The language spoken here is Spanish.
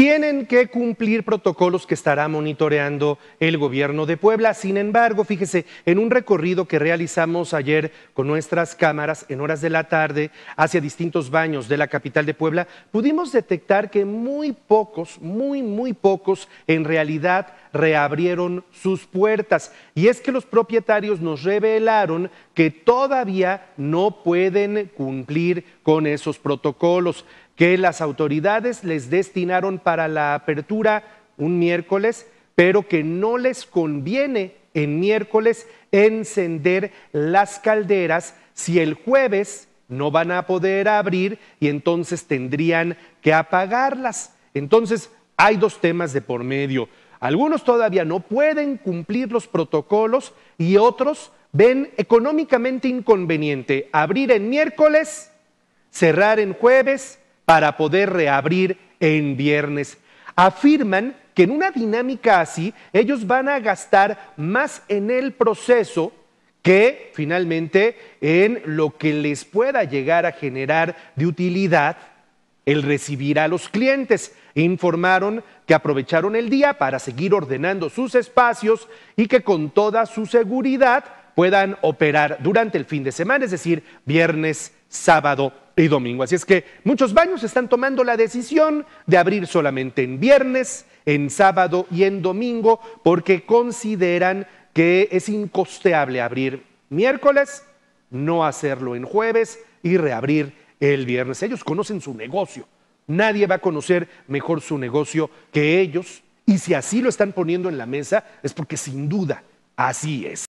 tienen que cumplir protocolos que estará monitoreando el gobierno de Puebla. Sin embargo, fíjese, en un recorrido que realizamos ayer con nuestras cámaras en horas de la tarde hacia distintos baños de la capital de Puebla, pudimos detectar que muy pocos, muy, muy pocos en realidad reabrieron sus puertas. Y es que los propietarios nos revelaron que todavía no pueden cumplir con esos protocolos que las autoridades les destinaron para la apertura un miércoles, pero que no les conviene en miércoles encender las calderas si el jueves no van a poder abrir y entonces tendrían que apagarlas. Entonces, hay dos temas de por medio. Algunos todavía no pueden cumplir los protocolos y otros ven económicamente inconveniente abrir en miércoles, cerrar en jueves para poder reabrir en viernes. Afirman que en una dinámica así ellos van a gastar más en el proceso que finalmente en lo que les pueda llegar a generar de utilidad el recibir a los clientes. Informaron que aprovecharon el día para seguir ordenando sus espacios y que con toda su seguridad puedan operar durante el fin de semana, es decir, viernes, sábado y domingo. Así es que muchos baños están tomando la decisión de abrir solamente en viernes, en sábado y en domingo, porque consideran que es incosteable abrir miércoles, no hacerlo en jueves y reabrir el viernes. Ellos conocen su negocio. Nadie va a conocer mejor su negocio que ellos. Y si así lo están poniendo en la mesa, es porque sin duda así es.